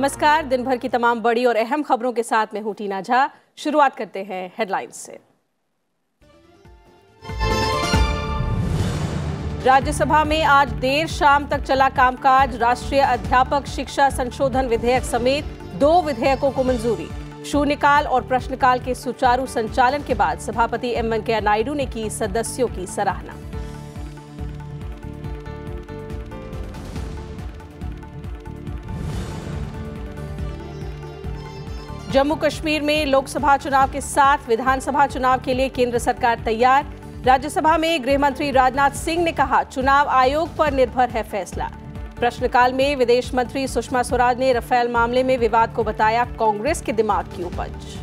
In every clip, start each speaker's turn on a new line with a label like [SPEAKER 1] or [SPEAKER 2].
[SPEAKER 1] नमस्कार दिन भर की तमाम बड़ी और अहम खबरों के साथ मैं हूं टीना झा शुरुआत करते हैं हेडलाइंस से राज्यसभा में आज देर शाम तक चला कामकाज राष्ट्रीय अध्यापक शिक्षा संशोधन विधेयक समेत दो विधेयकों को मंजूरी शून्यकाल और प्रश्नकाल के सुचारू संचालन के बाद सभापति एम वेंकैया नायडू ने की सदस्यों की सराहना जम्मू कश्मीर में लोकसभा चुनाव के साथ विधानसभा चुनाव के लिए केंद्र सरकार तैयार राज्यसभा में गृह मंत्री राजनाथ सिंह ने कहा चुनाव आयोग पर निर्भर है फैसला प्रश्नकाल में विदेश मंत्री सुषमा स्वराज ने रफेल मामले में विवाद को बताया कांग्रेस के दिमाग की उपज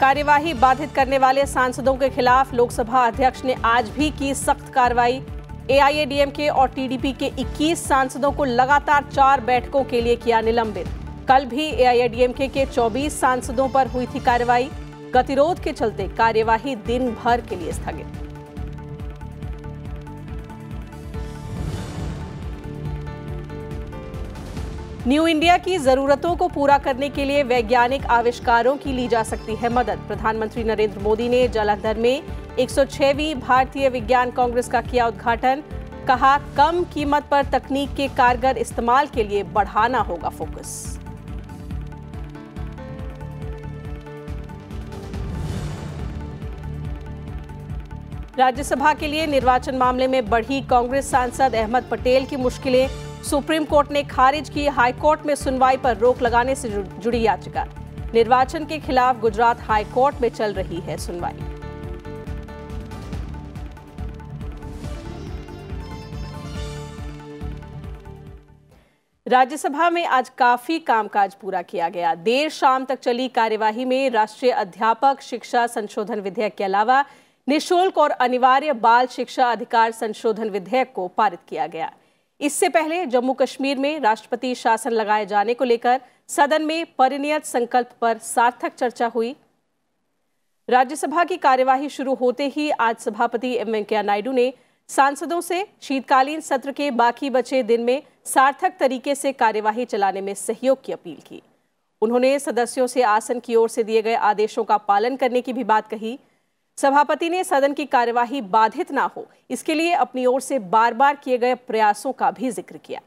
[SPEAKER 1] कार्यवाही बाधित करने वाले सांसदों के खिलाफ लोकसभा अध्यक्ष ने आज भी की सख्त कार्रवाई एआईएडीएमके और टीडीपी के 21 सांसदों को लगातार चार बैठकों के लिए किया निलंबित कल भी एआईएडीएमके के 24 सांसदों पर हुई थी कार्रवाई गतिरोध के चलते कार्यवाही दिन भर के लिए स्थगित न्यू इंडिया की जरूरतों को पूरा करने के लिए वैज्ञानिक आविष्कारों की ली जा सकती है मदद प्रधानमंत्री नरेंद्र मोदी ने जालंधर में 106वीं भारतीय विज्ञान कांग्रेस का किया उद्घाटन कहा कम कीमत पर तकनीक के कारगर इस्तेमाल के लिए बढ़ाना होगा फोकस राज्यसभा के लिए निर्वाचन मामले में बढ़ी कांग्रेस सांसद अहमद पटेल की मुश्किलें सुप्रीम कोर्ट ने खारिज की हाईकोर्ट में सुनवाई पर रोक लगाने से जुड़ी याचिका निर्वाचन के खिलाफ गुजरात हाईकोर्ट में चल रही है सुनवाई राज्यसभा में आज काफी कामकाज पूरा किया गया देर शाम तक चली कार्यवाही में राष्ट्रीय अध्यापक शिक्षा संशोधन विधेयक के अलावा निशुल्क और अनिवार्य बाल शिक्षा अधिकार संशोधन विधेयक को पारित किया गया इससे पहले जम्मू कश्मीर में राष्ट्रपति शासन लगाए जाने को लेकर सदन में परिणयत संकल्प पर सार्थक चर्चा हुई राज्यसभा की कार्यवाही शुरू होते ही आज सभापति एम वेंकैया नायडू ने सांसदों से शीतकालीन सत्र के बाकी बचे दिन में सार्थक तरीके से कार्यवाही चलाने में सहयोग की अपील की उन्होंने सदस्यों से आसन की ओर से दिए गए आदेशों का पालन करने की भी बात कही सभापति ने सदन की कार्यवाही बाधित ना हो इसके लिए अपनी ओर से बार बार किए गए प्रयासों का भी जिक्र किया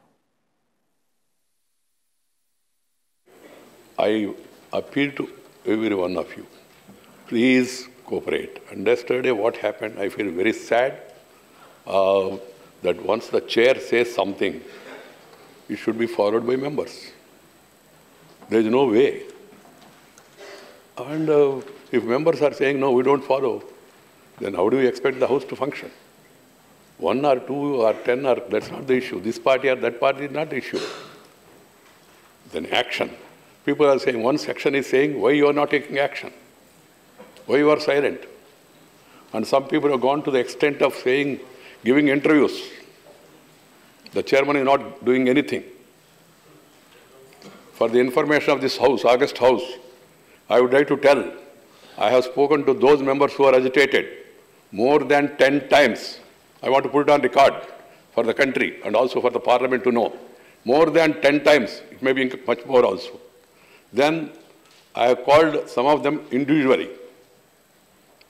[SPEAKER 2] I appeal to every one of you, please cooperate. And yesterday, what happened, I feel very sad uh, that once the chair says something, it should be followed by members. There is no way. And uh, If members are saying, no, we don't follow, then how do we expect the House to function? One or two or ten or that's not the issue. This party or that party is not the issue. Then action. People are saying, one section is saying, why you are not taking action? Why you are silent? And some people have gone to the extent of saying, giving interviews. The chairman is not doing anything. For the information of this house, August house, I would like to tell I have spoken to those members who are agitated more than 10 times. I want to put it on record for the country and also for the parliament to know. More than 10 times, it may be much more also. Then I have called some of them individually.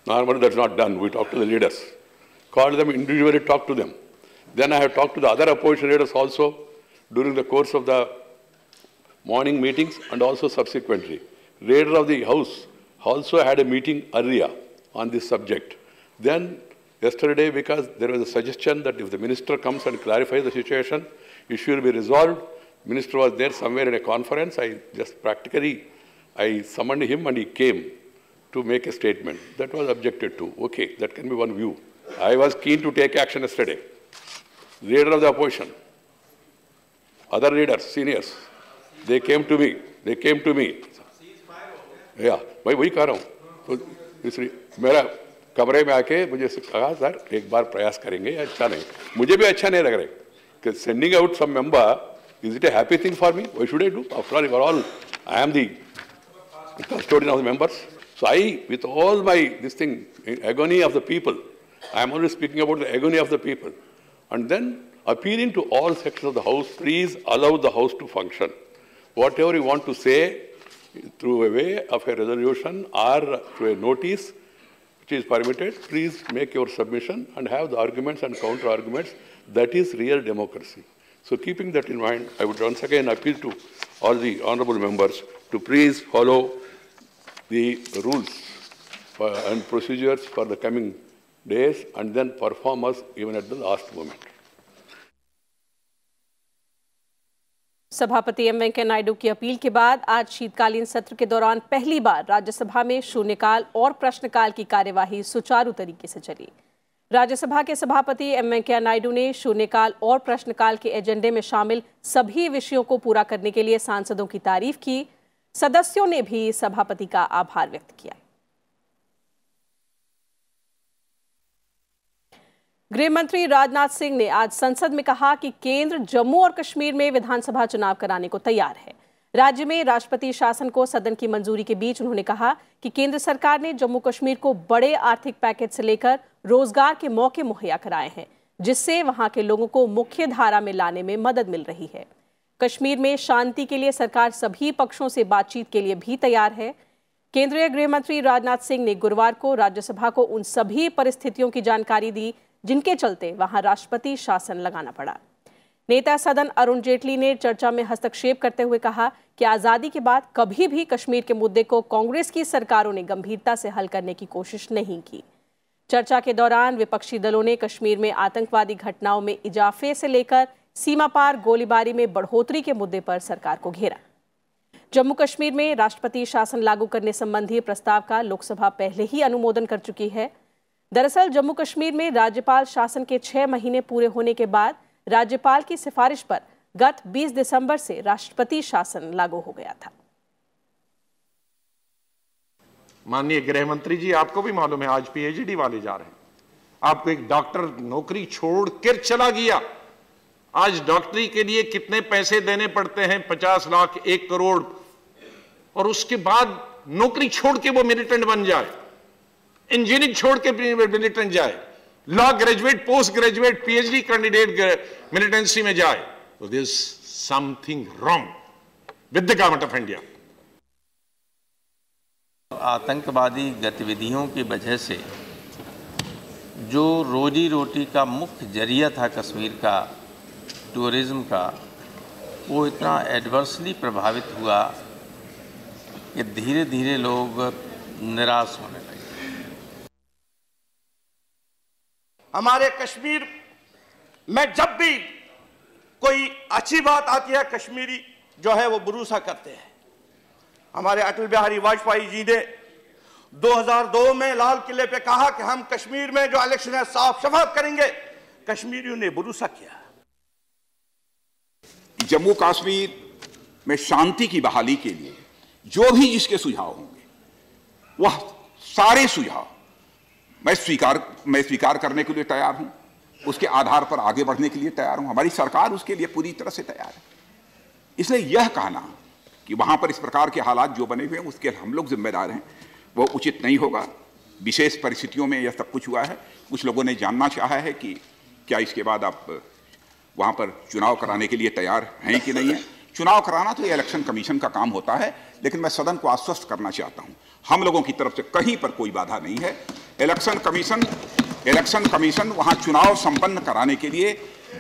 [SPEAKER 2] Normally that's not done. We talk to the leaders. call them individually, talk to them. Then I have talked to the other opposition leaders also during the course of the morning meetings and also subsequently. Leader of the House also had a meeting earlier on this subject. Then yesterday, because there was a suggestion that if the minister comes and clarifies the situation, issue will be resolved. Minister was there somewhere in a conference. I just practically, I summoned him and he came to make a statement. That was objected to. Okay, that can be one view. I was keen to take action yesterday. Leader of the opposition, other leaders, seniors, they came to me. They came to me या भाई वही कह रहा हूँ तो इसलिए मेरा कमरे में आके मुझे कहा सर एक बार प्रयास करेंगे अच्छा नहीं मुझे भी अच्छा नहीं लग रहा कि sending out some member is it a happy thing for me why should I do after all your all I am the custodian of the members so I with all my this thing agony of the people I am always speaking about the agony of the people and then appealing to all section of the house please allow the house to function whatever you want to से through a way of a resolution or through a notice which is permitted, please make your submission and have the arguments and counter arguments. That is real democracy. So keeping that in mind, I would once again appeal to all the honorable members to please follow the rules uh, and procedures for the coming days and then perform us even at the last moment.
[SPEAKER 1] सभापति M Venkaiah Naidu की appeal के बाद आज शीतकालीन सत्र के दौरान पहली बार राज्यसभा में शून्यकाल और प्रश्नकाल की कार्यवाही सुचारू तरीके से चली राज्यसभा के सभापति एम वेंकैया नायडू ने शून्यकाल और प्रश्नकाल के एजेंडे में शामिल सभी विषयों को पूरा करने के लिए सांसदों की तारीफ की सदस्यों ने भी सभापति का आभार व्यक्त किया गृह मंत्री राजनाथ सिंह ने आज संसद में कहा कि केंद्र जम्मू और कश्मीर में विधानसभा चुनाव कराने को तैयार है राज्य में राष्ट्रपति शासन को सदन की मंजूरी के बीच उन्होंने कहा कि केंद्र सरकार ने जम्मू कश्मीर को बड़े आर्थिक पैकेज से लेकर रोजगार के मौके मुहैया कराए हैं जिससे वहां के लोगों को मुख्य धारा में लाने में मदद मिल रही है कश्मीर में शांति के लिए सरकार सभी पक्षों से बातचीत के लिए भी तैयार है केंद्रीय गृह मंत्री राजनाथ सिंह ने गुरुवार को राज्यसभा को उन सभी परिस्थितियों की जानकारी दी जिनके चलते वहां राष्ट्रपति शासन लगाना पड़ा नेता सदन अरुण जेटली ने चर्चा में हस्तक्षेप करते हुए कहा कि आज़ादी के बाद कभी भी कश्मीर के मुद्दे को कांग्रेस की सरकारों ने गंभीरता से हल करने की कोशिश नहीं की चर्चा के दौरान विपक्षी दलों ने कश्मीर में आतंकवादी घटनाओं में इजाफे से लेकर सीमा पार गोलीबारी में बढ़ोतरी के मुद्दे पर सरकार को घेरा जम्मू कश्मीर में राष्ट्रपति शासन लागू करने संबंधी प्रस्ताव का लोकसभा पहले ही अनुमोदन कर चुकी है दरअसल जम्मू कश्मीर में राज्यपाल शासन के छह महीने पूरे होने के बाद राज्यपाल की सिफारिश पर गत 20 दिसंबर से राष्ट्रपति शासन लागू हो गया था
[SPEAKER 3] माननीय गृह मंत्री जी आपको भी मालूम है आज पीएचडी वाले जा रहे हैं आपको एक डॉक्टर नौकरी छोड़ कर चला गया आज डॉक्टरी के लिए कितने पैसे देने पड़ते हैं पचास लाख एक करोड़ और उसके बाद नौकरी छोड़ के वो मिलिटेंट बन जाए इंजीनियरिंग छोड़ के मिलिटेंट जाए law graduate post graduate PhD candidate militancy में जाए तो this something wrong with the government of India आतंकवादी गतिविधियों की वजह से
[SPEAKER 4] जो रोजी रोटी का मुख्य जरिया था कश्मीर का टूरिज़्म का वो इतना एडवर्सली प्रभावित हुआ कि धीरे धीरे लोग निराश होने
[SPEAKER 5] हमारे कश्मीर में जब भी कोई अच्छी बात आती है कश्मीरी जो है वो भरोसा करते हैं हमारे अटल बिहारी वाजपेयी जी ने 2002 में लाल किले पे कहा कि हम कश्मीर में जो इलेक्शन है साफ शफाफ करेंगे कश्मीरियों ने भरोसा किया
[SPEAKER 3] जम्मू कश्मीर में शांति की बहाली के लिए जो भी जिसके सुझाव होंगे वह सारे सुझाव मैं स्वीकार मैं स्वीकार करने के लिए तैयार हूँ उसके आधार पर आगे बढ़ने के लिए तैयार हूँ हमारी सरकार उसके लिए पूरी तरह से तैयार है इसलिए यह कहना कि वहाँ पर इस प्रकार के हालात जो बने हुए हैं उसके हम लोग जिम्मेदार हैं वो उचित नहीं होगा विशेष परिस्थितियों में यह सब कुछ हुआ है कुछ लोगों ने जानना चाहा है कि क्या इसके बाद आप वहाँ पर चुनाव कराने के लिए तैयार हैं कि नहीं हैं चुनाव कराना तो ये इलेक्शन कमीशन का काम होता है लेकिन मैं सदन को आश्वस्त करना चाहता हूं हम लोगों की तरफ से कहीं पर कोई बाधा नहीं है इलेक्शन कमीशन इलेक्शन कमीशन वहां चुनाव संपन्न कराने के लिए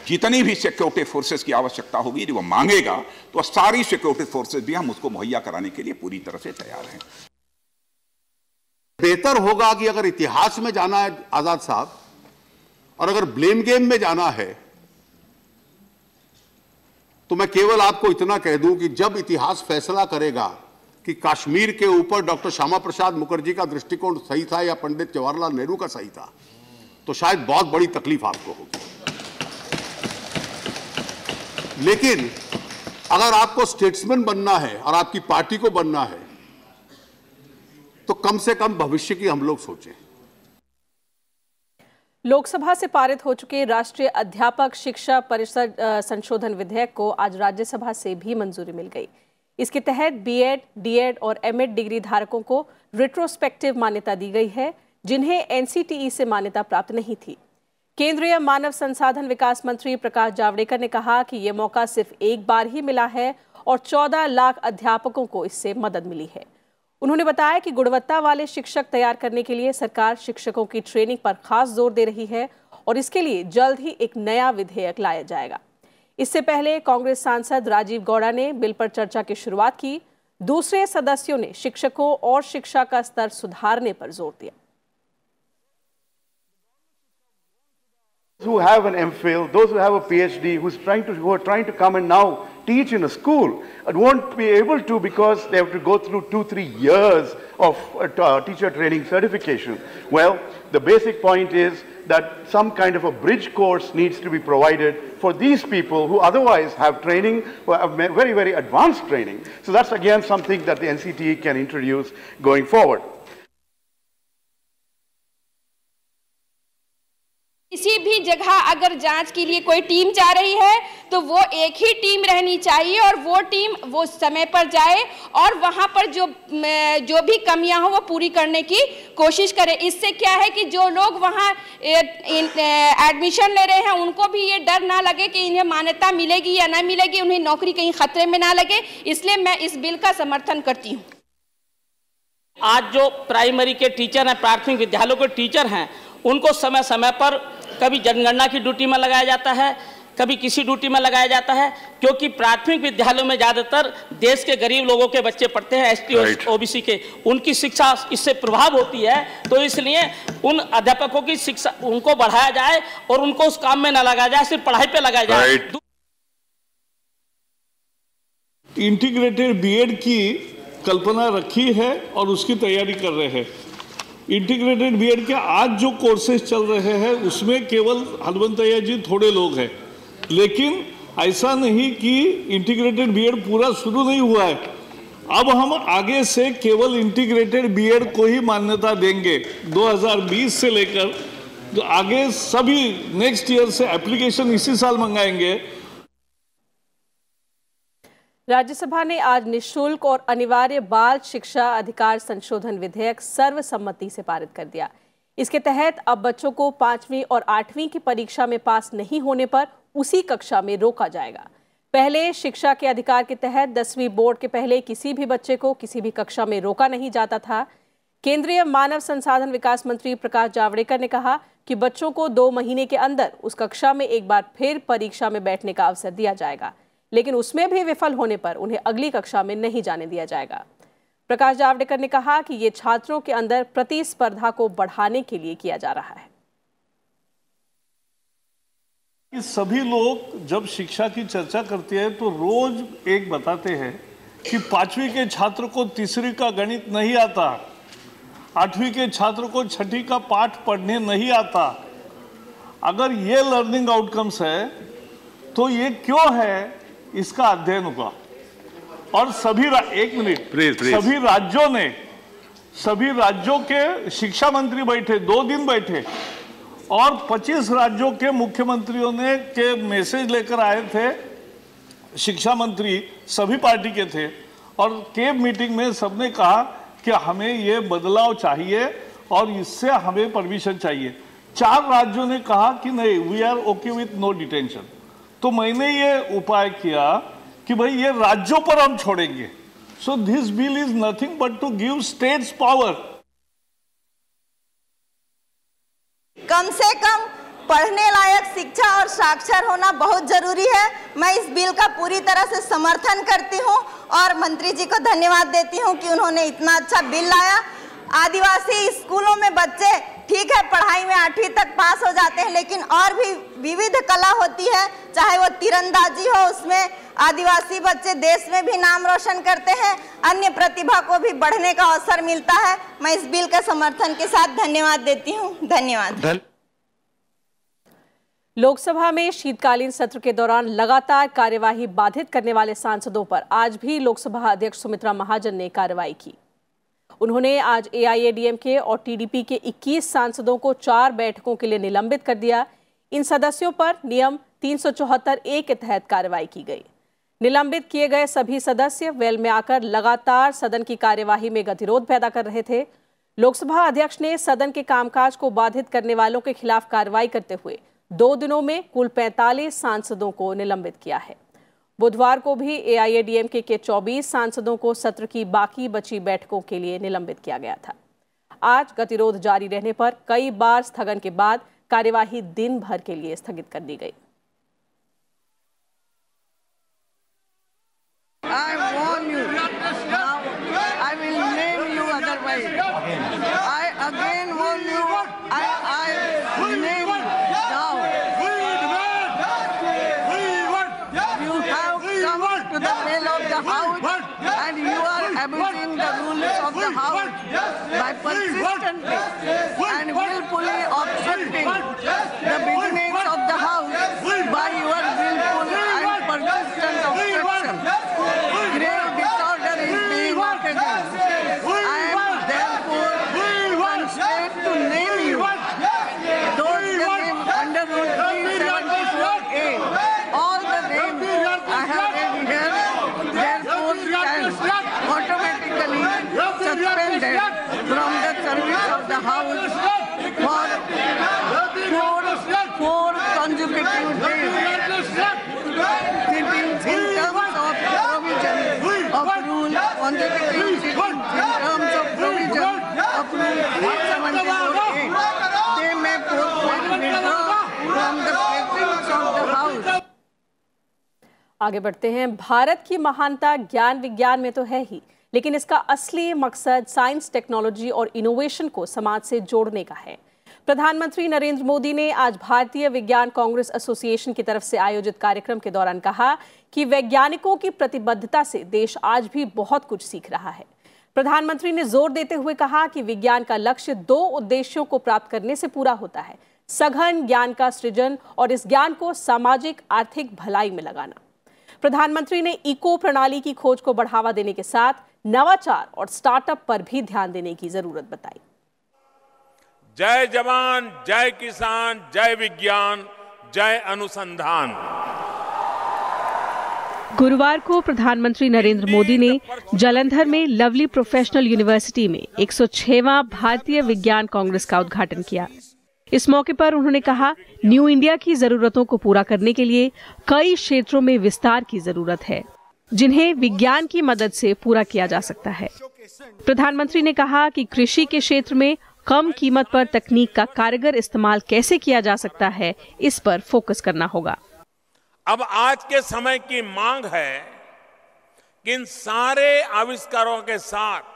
[SPEAKER 3] जितनी भी सिक्योरिटी फोर्सेस की आवश्यकता होगी यदि वो मांगेगा तो सारी सिक्योरिटी फोर्सेज भी हम उसको मुहैया कराने के लिए पूरी तरह से तैयार हैं बेहतर होगा कि अगर इतिहास
[SPEAKER 2] में जाना है आज़ाद साहब और अगर ब्लेम गेम में जाना है तो मैं केवल आपको इतना कह दूं कि जब इतिहास फैसला करेगा कि कश्मीर के ऊपर डॉक्टर श्यामा प्रसाद मुखर्जी का दृष्टिकोण सही था या पंडित जवाहरलाल नेहरू का सही था तो शायद बहुत बड़ी तकलीफ आपको होगी लेकिन अगर आपको स्टेट्समैन बनना है और आपकी पार्टी को बनना है तो कम से कम भविष्य की हम लोग सोचें
[SPEAKER 1] लोकसभा से पारित हो चुके राष्ट्रीय अध्यापक शिक्षा परिषद संशोधन विधेयक को आज राज्यसभा से भी मंजूरी मिल गई इसके तहत बीएड, डीएड और एमएड डिग्री धारकों को रिट्रोस्पेक्टिव मान्यता दी गई है जिन्हें एनसीटीई e से मान्यता प्राप्त नहीं थी केंद्रीय मानव संसाधन विकास मंत्री प्रकाश जावड़ेकर ने कहा कि ये मौका सिर्फ एक बार ही मिला है और 14 लाख अध्यापकों को इससे मदद मिली है उन्होंने बताया कि गुणवत्ता वाले शिक्षक तैयार करने के लिए सरकार शिक्षकों की ट्रेनिंग पर खास जोर दे रही है और इसके लिए जल्द ही एक नया विधेयक लाया जाएगा इससे पहले कांग्रेस सांसद राजीव गौड़ा ने बिल पर चर्चा की शुरुआत की दूसरे सदस्यों ने शिक्षकों और शिक्षा का स्तर सुधारने पर जोर दिया
[SPEAKER 6] who have an MPhil, those who have a PhD, who's trying to, who are trying to come and now teach in a school and won't be able to because they have to go through two, three years of uh, uh, teacher training certification. Well, the basic point is that some kind of a bridge course needs to be provided for these people who otherwise have training, who have very, very advanced training. So that's again something that the NCTE can introduce going forward.
[SPEAKER 1] किसी भी जगह अगर जांच के लिए कोई team जा रही है तो वो एक ही टीम रहनी चाहिए और वो टीम वो समय पर जाए और वहाँ पर जो जो भी कमियाँ हो वो पूरी करने की कोशिश करे इससे क्या है कि जो लोग वहाँ एडमिशन ले रहे हैं उनको भी ये डर ना लगे कि इन्हें मान्यता मिलेगी या ना मिलेगी उन्हें नौकरी कहीं खतरे में ना लगे इसलिए मैं इस बिल का समर्थन करती हूँ
[SPEAKER 3] आज जो प्राइमरी के टीचर हैं प्राथमिक विद्यालयों के टीचर हैं उनको समय समय पर कभी जनगणना की ड्यूटी में लगाया जाता है कभी किसी ड्यूटी में लगाया जाता है क्योंकि प्राथमिक विद्यालयों में ज़्यादातर देश के गरीब लोगों के बच्चे
[SPEAKER 7] पढ़ते हैं एस टी ओबीसी के उनकी शिक्षा इससे प्रभाव होती है तो इसलिए उन अध्यापकों की शिक्षा उनको बढ़ाया जाए और उनको उस काम में न लगाया जाए सिर्फ पढ़ाई पर लगाया जाए
[SPEAKER 5] इंटीग्रेटेड बीएड की कल्पना रखी है और उसकी तैयारी कर रहे हैं इंटीग्रेटेड बीएड के आज जो कोर्सेज चल रहे हैं उसमें केवल हनुमंतैया जी थोड़े लोग हैं लेकिन ऐसा नहीं कि इंटीग्रेटेड बीएड पूरा शुरू नहीं हुआ है अब हम आगे से केवल इंटीग्रेटेड बीएड को ही मान्यता देंगे 2020 से लेकर तो आगे सभी नेक्स्ट ईयर से एप्लीकेशन इसी साल मंगाएंगे
[SPEAKER 1] राज्यसभा ने आज निशुल्क और अनिवार्य बाल शिक्षा अधिकार संशोधन विधेयक सर्वसम्मति से पारित कर दिया इसके तहत अब बच्चों को पांचवी और आठवीं की परीक्षा में पास नहीं होने पर उसी कक्षा में रोका जाएगा पहले शिक्षा के अधिकार के तहत दसवीं बोर्ड के पहले किसी भी बच्चे को किसी भी कक्षा में रोका नहीं जाता था केंद्रीय मानव संसाधन विकास मंत्री प्रकाश जावड़ेकर ने कहा कि बच्चों को दो महीने के अंदर उस कक्षा में एक बार फिर परीक्षा में बैठने का अवसर दिया जाएगा लेकिन उसमें भी विफल होने पर उन्हें अगली कक्षा में नहीं जाने दिया जाएगा प्रकाश जावड़ेकर ने कहा कि ये छात्रों के अंदर प्रतिस्पर्धा को बढ़ाने के लिए किया जा रहा है
[SPEAKER 5] कि सभी लोग जब शिक्षा की चर्चा करते हैं तो रोज एक बताते हैं कि पांचवी के छात्र को तीसरी का गणित नहीं आता आठवीं के छात्र को छठी का पाठ पढ़ने नहीं आता अगर ये लर्निंग आउटकम्स है तो ये क्यों है इसका अध्ययन हुआ और सभी एक मिनट सभी राज्यों ने सभी राज्यों के शिक्षा मंत्री बैठे दो दिन बैठे और 25 राज्यों के मुख्यमंत्रियों ने के मैसेज लेकर आए थे शिक्षा मंत्री सभी पार्टी के थे और केब मीटिंग में सबने कहा कि हमें ये बदलाव चाहिए और इससे हमें परमिशन चाहिए चार राज्यों ने कहा कि नहीं we are okay with no detention तो मैंने ये उपाय किया कि भाई ये राज्यों पर हम छोड़ेंगे so this bill is nothing but to give states power
[SPEAKER 7] कम से कम पढ़ने लायक शिक्षा और साक्षर होना बहुत जरूरी
[SPEAKER 1] है मैं इस बिल का पूरी तरह से समर्थन करती हूँ और मंत्री जी को धन्यवाद
[SPEAKER 7] देती हूँ कि उन्होंने इतना अच्छा बिल लाया आदिवासी स्कूलों में बच्चे ठीक है पढ़ाई में आठवीं तक पास हो जाते हैं लेकिन और भी विविध कला होती है चाहे वो
[SPEAKER 1] तीरंदाजी हो उसमें आदिवासी बच्चे देश में भी नाम रोशन करते हैं अन्य प्रतिभा को भी बढ़ने का अवसर मिलता है मैं इस बिल के समर्थन के साथ धन्यवाद देती हूँ धन्यवाद दल... लोकसभा में शीतकालीन सत्र के दौरान लगातार कार्यवाही बाधित करने वाले सांसदों पर आज भी लोकसभा अध्यक्ष सुमित्रा महाजन ने कार्रवाई की उन्होंने आज एआईएडीएमके और टीडीपी के 21 सांसदों को चार बैठकों के लिए निलंबित कर दिया इन सदस्यों पर नियम तीन ए के तहत कार्रवाई की गई निलंबित किए गए सभी सदस्य वेल में आकर लगातार सदन की कार्यवाही में गतिरोध पैदा कर रहे थे लोकसभा अध्यक्ष ने सदन के कामकाज को बाधित करने वालों के खिलाफ कार्रवाई करते हुए दो दिनों में कुल 45 सांसदों को निलंबित किया है बुधवार को भी एआईएडीएमके के 24 सांसदों को सत्र की बाकी बची बैठकों के लिए निलंबित किया गया था आज गतिरोध जारी रहने पर कई बार स्थगन के बाद कार्यवाही दिन भर के लिए स्थगित कर दी गई
[SPEAKER 7] I warn you. the House by persistently and willfully obstructing the business
[SPEAKER 1] आगे बढ़ते हैं भारत की महानता ज्ञान विज्ञान में तो है ही लेकिन इसका असली मकसद साइंस टेक्नोलॉजी और इनोवेशन को समाज से जोड़ने का है प्रधानमंत्री नरेंद्र मोदी ने आज भारतीय विज्ञान कांग्रेस एसोसिएशन की तरफ से आयोजित कार्यक्रम के दौरान कहा कि वैज्ञानिकों की प्रतिबद्धता से देश आज भी बहुत कुछ सीख रहा है प्रधानमंत्री ने जोर देते हुए कहा कि विज्ञान का लक्ष्य दो उद्देश्यों को प्राप्त करने से पूरा होता है सघन ज्ञान का सृजन और इस ज्ञान को सामाजिक आर्थिक भलाई में लगाना प्रधानमंत्री ने इको प्रणाली की खोज को बढ़ावा देने के साथ नवाचार और स्टार्टअप पर भी ध्यान देने की जरूरत बताई
[SPEAKER 3] जय जवान जय किसान जय विज्ञान जय अनुसंधान
[SPEAKER 1] गुरुवार को प्रधानमंत्री नरेंद्र मोदी ने जलंधर में लवली प्रोफेशनल यूनिवर्सिटी में 106वां भारतीय विज्ञान कांग्रेस का उद्घाटन किया इस मौके पर उन्होंने कहा न्यू इंडिया की जरूरतों को पूरा करने के लिए कई क्षेत्रों में विस्तार की जरूरत है जिन्हें विज्ञान की मदद से पूरा किया जा सकता है प्रधानमंत्री ने कहा कि कृषि के क्षेत्र में कम कीमत पर तकनीक का कारगर इस्तेमाल कैसे किया जा सकता है इस पर फोकस करना होगा अब
[SPEAKER 3] आज के समय की मांग है कि इन सारे आविष्कारों के साथ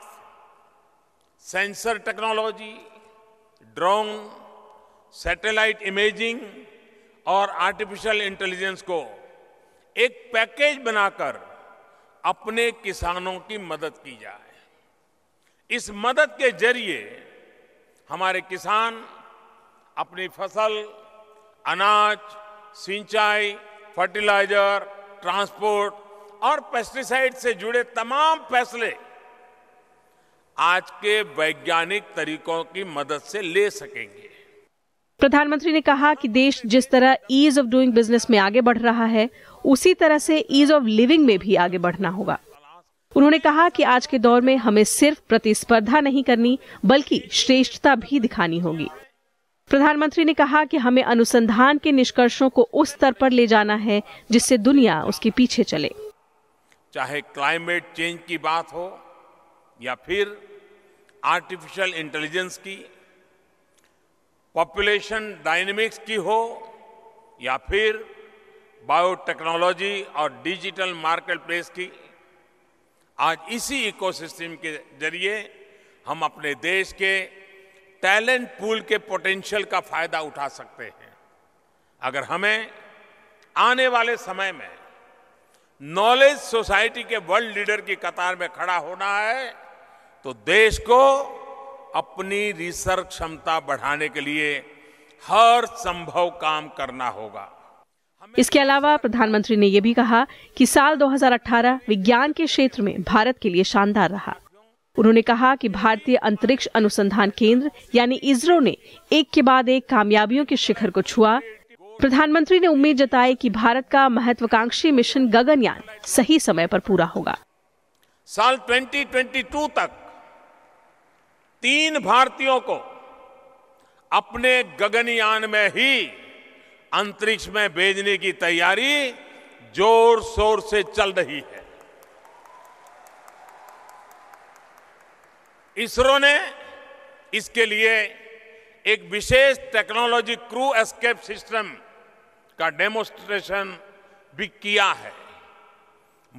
[SPEAKER 3] sensor technology drone satellite imaging और आर्टिफिशियल इंटेलिजेंस को एक पैकेज बनाकर अपने किसानों की मदद की जाए इस मदद के जरिए हमारे किसान अपनी फसल अनाज सिंचाई फर्टिलाइजर ट्रांसपोर्ट और पेस्टिसाइड से जुड़े तमाम फैसले आज के वैज्ञानिक तरीकों की मदद से ले सकेंगे
[SPEAKER 1] प्रधानमंत्री ने कहा कि देश जिस तरह ईज ऑफ डूइंग बिजनेस में आगे बढ़ रहा है उसी तरह से ईज ऑफ लिविंग में भी आगे बढ़ना होगा उन्होंने कहा कि आज के दौर में हमें सिर्फ प्रतिस्पर्धा नहीं करनी बल्कि श्रेष्ठता भी दिखानी होगी प्रधानमंत्री ने कहा कि हमें अनुसंधान के निष्कर्षों को उस स्तर पर ले जाना है जिससे दुनिया उसके पीछे चले
[SPEAKER 3] चाहे क्लाइमेट चेंज की बात हो या फिर आर्टिफिशियल इंटेलिजेंस की पॉपुलेशन डायनेमिक्स की हो या फिर बायोटेक्नोलॉजी और डिजिटल मार्केट प्लेस की आज इसी इकोसिस्टम के जरिए हम अपने देश के टैलेंट पूल के पोटेंशियल का फायदा उठा सकते हैं अगर हमें आने वाले समय में नॉलेज सोसाइटी के वर्ल्ड लीडर की कतार में खड़ा होना है तो देश को अपनी रिसर्च क्षमता बढ़ाने के लिए हर संभव काम करना होगा
[SPEAKER 1] इसके अलावा प्रधानमंत्री ने यह भी कहा कि साल 2018 विज्ञान के क्षेत्र में भारत के लिए शानदार रहा उन्होंने कहा कि भारतीय अंतरिक्ष अनुसंधान केंद्र यानी इसरो ने एक के बाद एक कामयाबियों के शिखर को छुआ प्रधानमंत्री ने उम्मीद जताई कि भारत का महत्वाकांक्षी मिशन गगनयान सही समय पर पूरा होगा
[SPEAKER 3] साल 2022 तक तीन भारतीयों को अपने गगनयान में ही अंतरिक्ष में भेजने की तैयारी जोर शोर से चल रही है इसरो ने इसके लिए एक विशेष टेक्नोलॉजी क्रू एस्केप सिस्टम का डेमोस्ट्रेशन भी किया है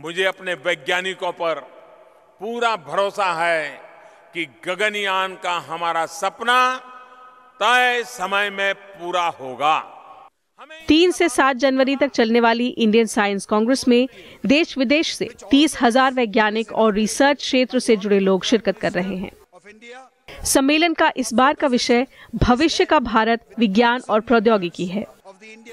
[SPEAKER 3] मुझे अपने वैज्ञानिकों पर पूरा भरोसा है कि गगनयान का हमारा सपना तय समय में पूरा होगा
[SPEAKER 1] तीन से सात जनवरी तक चलने वाली इंडियन साइंस कांग्रेस में देश विदेश से तीस हजार वैज्ञानिक और रिसर्च क्षेत्र से जुड़े लोग शिरकत कर रहे हैं सम्मेलन का इस बार का विषय भविष्य का भारत विज्ञान और प्रौद्योगिकी है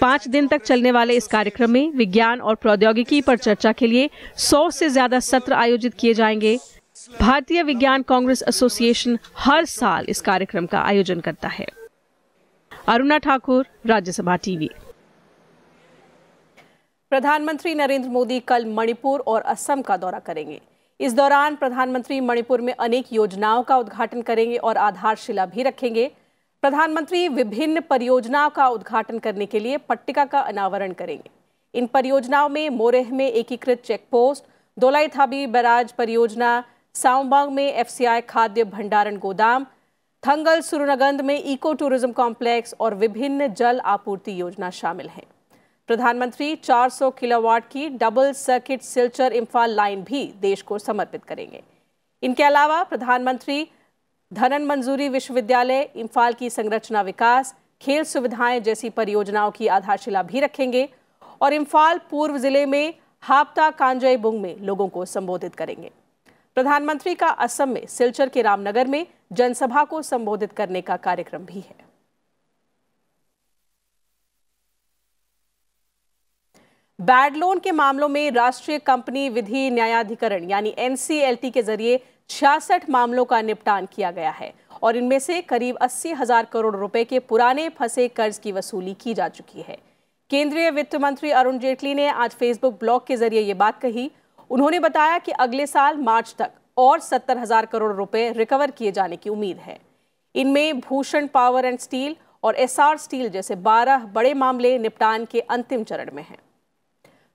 [SPEAKER 1] पाँच दिन तक चलने वाले इस कार्यक्रम में विज्ञान और प्रौद्योगिकी पर चर्चा के लिए सौ से ज्यादा सत्र आयोजित किए जाएंगे भारतीय विज्ञान कांग्रेस एसोसिएशन हर साल इस कार्यक्रम का आयोजन करता है अरुणा ठाकुर राज्यसभा टीवी प्रधानमंत्री नरेंद्र मोदी कल मणिपुर और असम का दौरा करेंगे इस दौरान प्रधानमंत्री मणिपुर में अनेक योजनाओं का उद्घाटन करेंगे और आधारशिला भी रखेंगे प्रधानमंत्री विभिन्न परियोजनाओं का उद्घाटन करने के लिए पट्टिका का अनावरण करेंगे इन परियोजनाओं में मोरेह में एकीकृत check post Dolaithabi barrage परियोजना सावबांग में एफसीआई खाद्य भंडारण गोदाम थंगल सुरनगंध में इको टूरिज्म कॉम्प्लेक्स और विभिन्न जल आपूर्ति योजना शामिल हैं प्रधानमंत्री 400 किलोवाट की double circuit Silchar Imphal line भी देश को समर्पित करेंगे इनके अलावा प्रधानमंत्री धनन मंजूरी विश्वविद्यालय इम्फाल की संरचना विकास खेल सुविधाएं जैसी परियोजनाओं की आधारशिला भी रखेंगे और इम्फाल पूर्व जिले में हाप्ता कांजय बुंग में लोगों को संबोधित करेंगे प्रधानमंत्री का असम में सिलचर के रामनगर में जनसभा को संबोधित करने का कार्यक्रम भी है बैड लोन के मामलों में राष्ट्रीय कंपनी विधि न्यायाधिकरण यानी एनसीएलटी के जरिए छियासठ मामलों का निपटान किया गया है और इनमें से करीब अस्सी हजार करोड़ रुपए के पुराने फंसे कर्ज की वसूली की जा चुकी है केंद्रीय वित्त मंत्री अरुण जेटली ने आज फेसबुक ब्लॉग के जरिए ये बात कही उन्होंने बताया कि अगले साल मार्च तक और सत्तर हजार करोड़ रुपए रिकवर किए जाने की उम्मीद है इनमें भूषण पावर एंड स्टील और एसआर स्टील जैसे 12 बड़े मामले निपटान के अंतिम चरण में हैं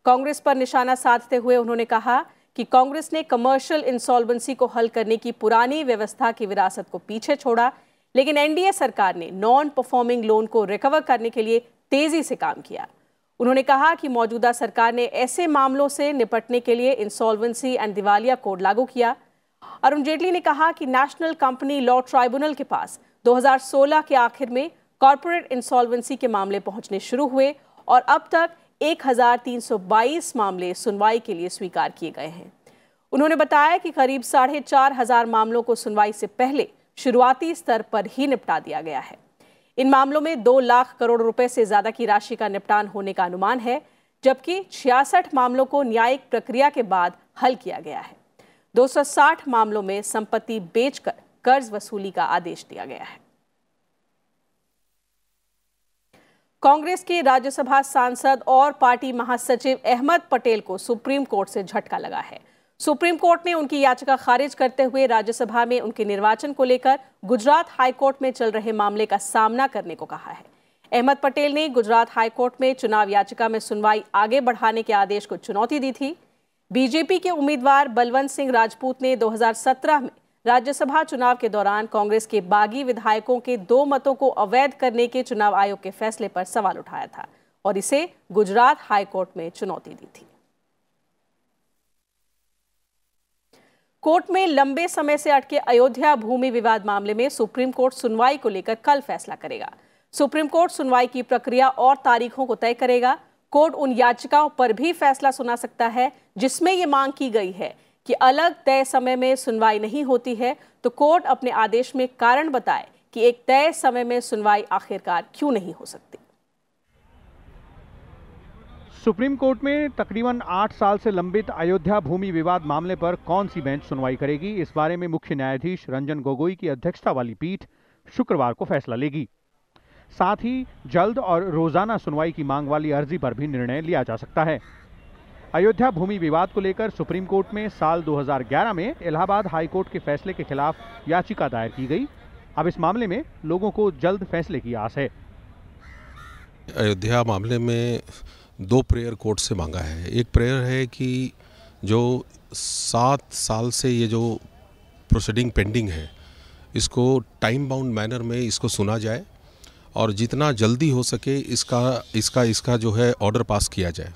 [SPEAKER 1] कांग्रेस पर निशाना साधते हुए उन्होंने कहा कि कांग्रेस ने कमर्शियल इंसॉल्वेंसी को हल करने की पुरानी व्यवस्था की विरासत को पीछे छोड़ा लेकिन एनडीए सरकार ने नॉन परफॉर्मिंग लोन को रिकवर करने के लिए तेजी से काम किया उन्होंने कहा कि मौजूदा सरकार ने ऐसे मामलों से निपटने के लिए इंसॉल्वेंसी एंड दिवालिया कोड लागू किया अरुण जेटली ने कहा कि नेशनल कंपनी लॉ ट्राइब्यूनल के पास 2016 के आखिर में कॉरपोरेट इंसॉल्वेंसी के मामले पहुंचने शुरू हुए और अब तक 1322 मामले सुनवाई के लिए स्वीकार किए गए हैं उन्होंने बताया कि करीब साढ़े चार हजार मामलों को सुनवाई से पहले शुरुआती स्तर पर ही निपटा दिया गया है इन मामलों में दो लाख करोड़ रुपए से ज्यादा की राशि का निपटान होने का अनुमान है जबकि छियासठ मामलों को न्यायिक प्रक्रिया के बाद हल किया गया है 260 मामलों में संपत्ति बेचकर कर्ज वसूली का आदेश दिया गया है कांग्रेस के राज्यसभा सांसद और पार्टी महासचिव अहमद पटेल को सुप्रीम कोर्ट से झटका लगा है सुप्रीम कोर्ट ने उनकी याचिका खारिज करते हुए राज्यसभा में उनके निर्वाचन को लेकर गुजरात हाईकोर्ट में चल रहे मामले का सामना करने को कहा है अहमद पटेल ने गुजरात हाईकोर्ट में चुनाव याचिका में सुनवाई आगे बढ़ाने के आदेश को चुनौती दी थी बीजेपी के उम्मीदवार बलवंत सिंह राजपूत ने 2017 में राज्यसभा चुनाव के दौरान कांग्रेस के बागी विधायकों के दो मतों को अवैध करने के चुनाव आयोग के फैसले पर सवाल उठाया था और इसे गुजरात हाईकोर्ट में चुनौती दी थी कोर्ट में लंबे समय से अटके अयोध्या भूमि विवाद मामले में सुप्रीम कोर्ट सुनवाई को लेकर कल फैसला करेगा सुप्रीम कोर्ट सुनवाई की प्रक्रिया और तारीखों को तय करेगा कोर्ट उन याचिकाओं पर भी फैसला सुना सकता है जिसमें ये मांग की गई है कि अलग तय समय में सुनवाई नहीं होती है तो कोर्ट अपने आदेश में कारण बताए कि एक तय समय में सुनवाई आखिरकार क्यों नहीं हो सकती
[SPEAKER 6] सुप्रीम कोर्ट में तकरीबन आठ साल से लंबित अयोध्या भूमि विवाद मामले पर कौन सी बेंच सुनवाई करेगी इस बारे में मुख्य न्यायाधीश रंजन गोगोई की अध्यक्षता वाली पीठ शुक्रवार को फैसला लेगी साथ ही जल्द और रोजाना सुनवाई की मांग वाली अर्जी पर भी निर्णय लिया जा सकता है अयोध्या भूमि विवाद को लेकर सुप्रीम कोर्ट में साल 2011 में इलाहाबाद हाई कोर्ट के फैसले के खिलाफ याचिका दायर की गई अब इस मामले में लोगों को जल्द फैसले की आस है
[SPEAKER 4] अयोध्या मामले में दो प्रेयर कोर्ट से मांगा है एक प्रेयर है कि जो सात साल से ये जो प्रोसीडिंग पेंडिंग है इसको टाइम बाउंड मैनर में इसको सुना जाए और जितना जल्दी हो सके इसका इसका इसका जो है ऑर्डर पास किया जाए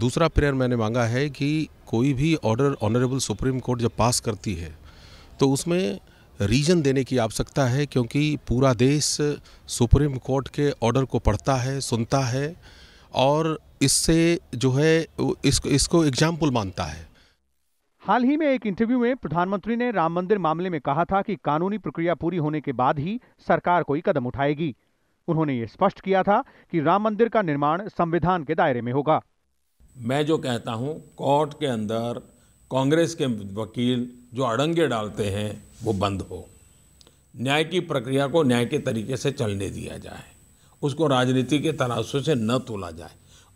[SPEAKER 4] दूसरा प्रेयर मैंने मांगा है कि कोई भी ऑर्डर ऑनरेबल सुप्रीम कोर्ट जब पास करती है तो उसमें रीजन देने की आवश्यकता है क्योंकि पूरा देश सुप्रीम कोर्ट के ऑर्डर को पढ़ता है सुनता है और इससे जो है इसको इसको एग्जाम्पल मानता है
[SPEAKER 6] हाल ही में एक इंटरव्यू में प्रधानमंत्री ने राम मंदिर मामले में कहा था कि कानूनी प्रक्रिया पूरी होने के बाद ही सरकार कोई कदम उठाएगी उन्होंने ये स्पष्ट किया था कि राम मंदिर का निर्माण संविधान के दायरे में होगा
[SPEAKER 3] मैं जो कहता हूँ कोर्ट के अंदर कांग्रेस के वकील जो अड़ंगे डालते हैं वो बंद हो न्याय की प्रक्रिया को न्याय के तरीके से चलने दिया जाए उसको राजनीति के तनासों से न तोला जाए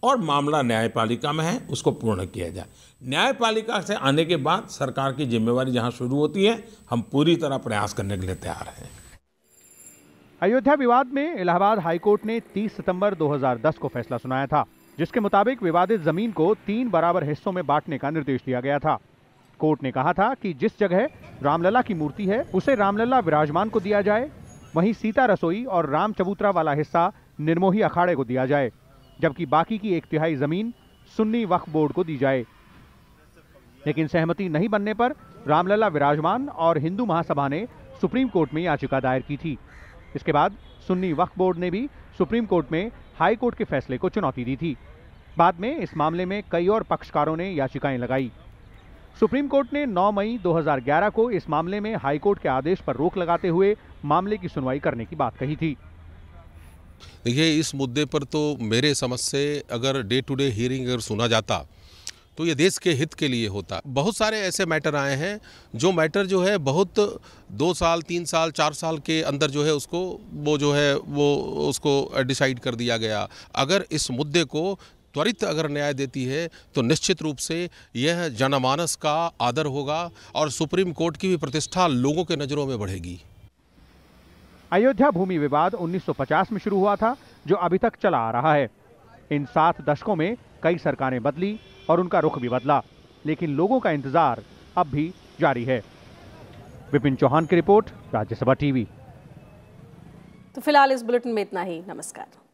[SPEAKER 3] और मामला न्यायपालिका में है उसको पूर्ण किया जाए न्यायपालिका से आने के बाद सरकार की जिम्मेवारी जहां शुरू होती है हम पूरी तरह प्रयास करने के लिए तैयार हैं
[SPEAKER 6] अयोध्या विवाद में इलाहाबाद हाईकोर्ट ने 30 सितंबर 2010 को फैसला सुनाया था जिसके मुताबिक विवादित जमीन को तीन बराबर हिस्सों में बांटने का निर्देश दिया गया था कोर्ट ने कहा था कि जिस जगह रामलला की मूर्ति है उसे रामलला विराजमान को दिया जाए वहीं सीता रसोई और राम चबूतरा वाला हिस्सा निर्मोही अखाड़े को दिया जाए जबकि बाकी की एक तिहाई जमीन सुन्नी वक्फ बोर्ड को दी जाए लेकिन सहमति नहीं बनने पर रामलला विराजमान और हिंदू महासभा ने सुप्रीम कोर्ट में याचिका दायर की थी इसके बाद सुन्नी वक्फ बोर्ड ने भी सुप्रीम कोर्ट में हाई कोर्ट के फैसले को चुनौती दी थी बाद में इस मामले में कई और पक्षकारों ने याचिकाएं लगाई सुप्रीम कोर्ट ने 9 मई 2011 को इस मामले में हाईकोर्ट के आदेश पर रोक लगाते हुए मामले की सुनवाई करने की बात कही थी
[SPEAKER 4] देखिए इस मुद्दे पर तो मेरे समझ से अगर डे टू डे हियरिंग अगर सुना जाता तो ये देश के हित के लिए होता बहुत सारे ऐसे मैटर आए हैं जो मैटर जो है बहुत दो साल तीन साल चार साल के अंदर जो है उसको वो जो है वो उसको डिसाइड कर दिया गया अगर इस मुद्दे को त्वरित अगर न्याय देती है तो निश्चित रूप से यह जनमानस का आदर होगा और सुप्रीम कोर्ट की भी प्रतिष्ठा लोगों के नज़रों में बढ़ेगी
[SPEAKER 6] अयोध्या भूमि विवाद 1950 में शुरू हुआ था जो अभी तक चला आ रहा है इन सात दशकों में कई सरकारें बदली और उनका रुख भी बदला लेकिन लोगों का इंतजार अब भी जारी है विपिन चौहान की रिपोर्ट राज्यसभा टीवी
[SPEAKER 1] तो फिलहाल इस बुलेटिन में इतना ही नमस्कार